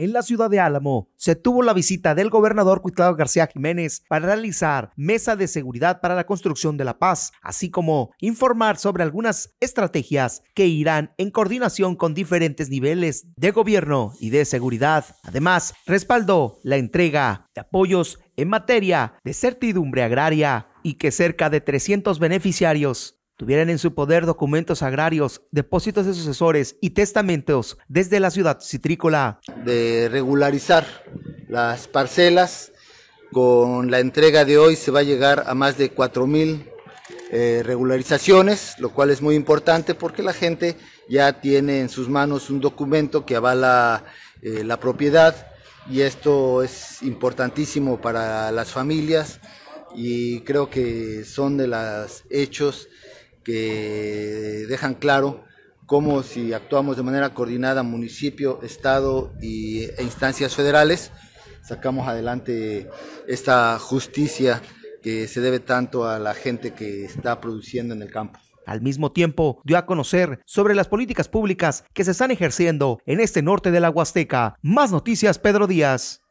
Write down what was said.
En la ciudad de Álamo se tuvo la visita del gobernador Cuitlao García Jiménez para realizar mesa de seguridad para la construcción de la paz, así como informar sobre algunas estrategias que irán en coordinación con diferentes niveles de gobierno y de seguridad. Además, respaldó la entrega de apoyos en materia de certidumbre agraria y que cerca de 300 beneficiarios tuvieran en su poder documentos agrarios, depósitos de sucesores y testamentos desde la ciudad citrícola. De regularizar las parcelas, con la entrega de hoy se va a llegar a más de 4.000 eh, regularizaciones, lo cual es muy importante porque la gente ya tiene en sus manos un documento que avala eh, la propiedad y esto es importantísimo para las familias y creo que son de los hechos que dejan claro cómo si actuamos de manera coordinada municipio, estado y, e instancias federales, sacamos adelante esta justicia que se debe tanto a la gente que está produciendo en el campo. Al mismo tiempo, dio a conocer sobre las políticas públicas que se están ejerciendo en este norte de la Huasteca. Más noticias, Pedro Díaz.